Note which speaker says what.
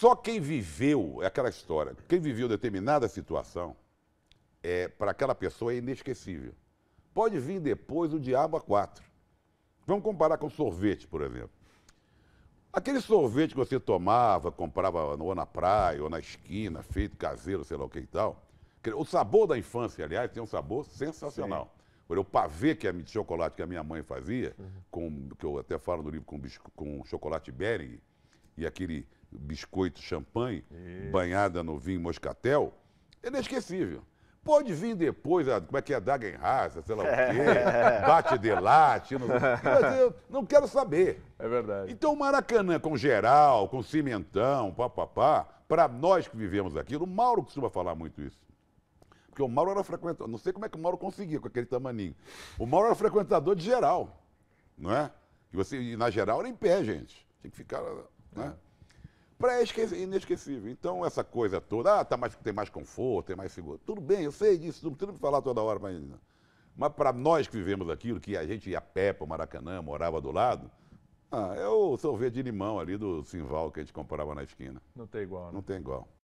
Speaker 1: Só quem viveu, é aquela história, quem viveu determinada situação, é, para aquela pessoa é inesquecível. Pode vir depois o diabo a quatro. Vamos comparar com sorvete, por exemplo. Aquele sorvete que você tomava, comprava ou na praia, ou na esquina, feito caseiro, sei lá o que e tal. O sabor da infância, aliás, tem um sabor sensacional. Sim. O pavê que é de chocolate que a minha mãe fazia, uhum. com, que eu até falo no livro com, com chocolate Bering, e aquele biscoito champanhe, Isso. banhada no vinho moscatel, é inesquecível. Pode vir depois, a, como é que é, Dagenhaça, sei lá o quê, bate de late, não, mas eu não quero saber. É verdade. Então, Maracanã com geral, com cimentão, papapá, para nós que vivemos aquilo, o Mauro costuma falar muito isso. Porque o Mauro era frequentador, não sei como é que o Mauro conseguia com aquele tamaninho. O Mauro era frequentador de geral, não é? E, você, e na geral era em pé, gente. Tinha que ficar, né? É pré-inesquecível. Então, essa coisa toda, ah, tá mais, tem mais conforto, tem mais seguro Tudo bem, eu sei disso, tudo, tudo falar toda hora, mas, mas para nós que vivemos aquilo, que a gente ia a pé para Maracanã, morava do lado, ah, é o sorvete de limão ali do Simval que a gente comprava na esquina. Não tem igual, né? Não tem igual.